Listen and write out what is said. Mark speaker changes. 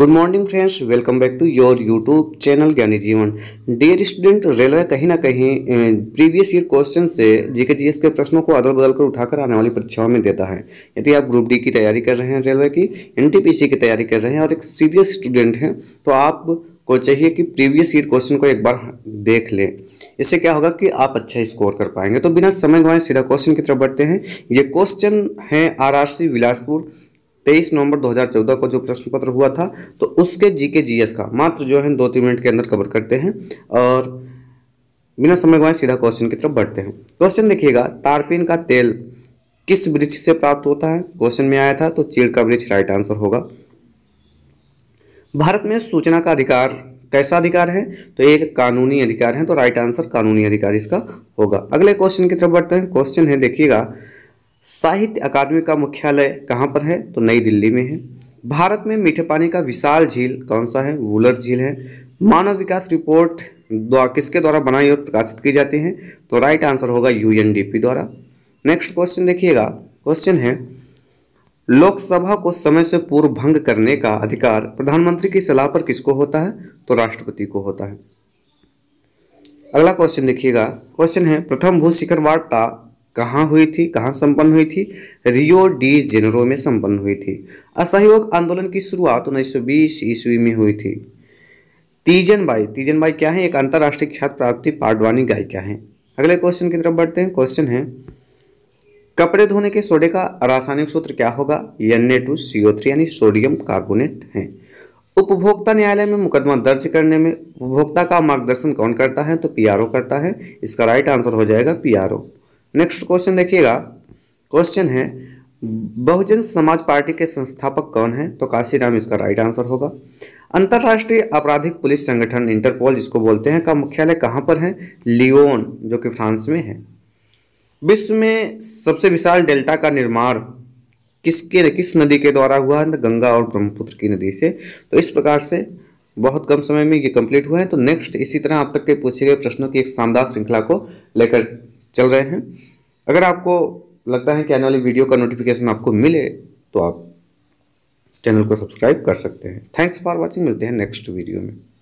Speaker 1: good morning friends welcome back to your YouTube channel Gyani Jeevan dear student railway कहीं ना कहीं previous year question से GK GS के प्रश्नों को अदल बदल कर उठाकर आने वाली परीक्षाओं में देता है यदि आप ग्रुप डी की तैयारी कर रहे हैं रेलवे की एनटीपीसी की तैयारी कर रहे हैं और एक सीरियस स्टूडेंट हैं तो आप को चाहिए कि प्रीवियस ईयर क्वेश्चन को एक बार देख लें इससे क्या होगा कि आप अच्छा स्कोर कर पाएंगे तो बिना समय गवाए सीधा क्वेश्चन की तरफ बढ़ते हैं ये क्वेश्चन है आर बिलासपुर तेईस नवंबर 2014 को जो प्रश्न पत्र हुआ था तो उसके जीके जीएस का मात्र जो है दो तीन मिनट के अंदर कवर करते हैं और बिना समय गवाए सीधा क्वेश्चन की तरफ बढ़ते हैं क्वेश्चन देखिएगा तारपीन का तेल किस वृक्ष से प्राप्त होता है क्वेश्चन में आया था तो चीड़ का वृक्ष राइट आंसर होगा भारत में सूचना का अधिकार कैसा अधिकार है तो एक कानूनी अधिकार है तो राइट आंसर कानूनी अधिकार इसका होगा अगले क्वेश्चन की तरफ बढ़ते हैं क्वेश्चन है देखिएगा साहित्य अकादमी का मुख्यालय कहाँ पर है तो नई दिल्ली में है भारत में मीठे पानी का विशाल झील कौन सा है वुलर झील है मानव विकास रिपोर्ट किसके द्वारा बनाई और प्रकाशित की जाती है तो राइट आंसर होगा यू द्वारा नेक्स्ट क्वेश्चन देखिएगा क्वेश्चन है लोकसभा को समय से पूर्व भंग करने का अधिकार प्रधानमंत्री की सलाह पर किसको होता है तो राष्ट्रपति को होता है अगला क्वेश्चन देखिएगा क्वेश्चन है प्रथम भू शिखर वार्ता कहाँ हुई थी कहाँ संपन्न हुई थी रियो डी जेनेरो में संपन्न हुई थी असहयोग आंदोलन की शुरुआत 1920 ईस्वी में हुई थी तीजन बाई तीजन बाई क्या है एक अंतर्राष्ट्रीय ख्यात प्राप्ति पाडवानी गायिका है अगले क्वेश्चन की तरफ बढ़ते हैं क्वेश्चन है कपड़े धोने के सोडे का रासायनिक सूत्र क्या होगा एन टू सीओ थ्री यानी सोडियम कार्बोनेट है उपभोक्ता न्यायालय में मुकदमा दर्ज करने में उपभोक्ता का मार्गदर्शन कौन करता है तो पीआरओ करता है इसका राइट आंसर हो जाएगा पीआरओ नेक्स्ट क्वेश्चन देखिएगा क्वेश्चन है बहुजन समाज पार्टी के संस्थापक कौन है तो काशीराम इसका राइट आंसर होगा अंतर्राष्ट्रीय आपराधिक पुलिस संगठन इंटरपोल जिसको बोलते हैं का मुख्यालय कहाँ पर है लियोन जो कि फ्रांस में है विश्व में सबसे विशाल डेल्टा का निर्माण किसके किस नदी के द्वारा हुआ है गंगा और ब्रह्मपुत्र की नदी से तो इस प्रकार से बहुत कम समय में ये कंप्लीट हुआ है तो नेक्स्ट इसी तरह आप तक के पूछे गए प्रश्नों की एक शानदार श्रृंखला को लेकर चल रहे हैं अगर आपको लगता है कि आने वाली वीडियो का नोटिफिकेशन आपको मिले तो आप चैनल को सब्सक्राइब कर सकते हैं थैंक्स फॉर वॉचिंग मिलते हैं नेक्स्ट वीडियो में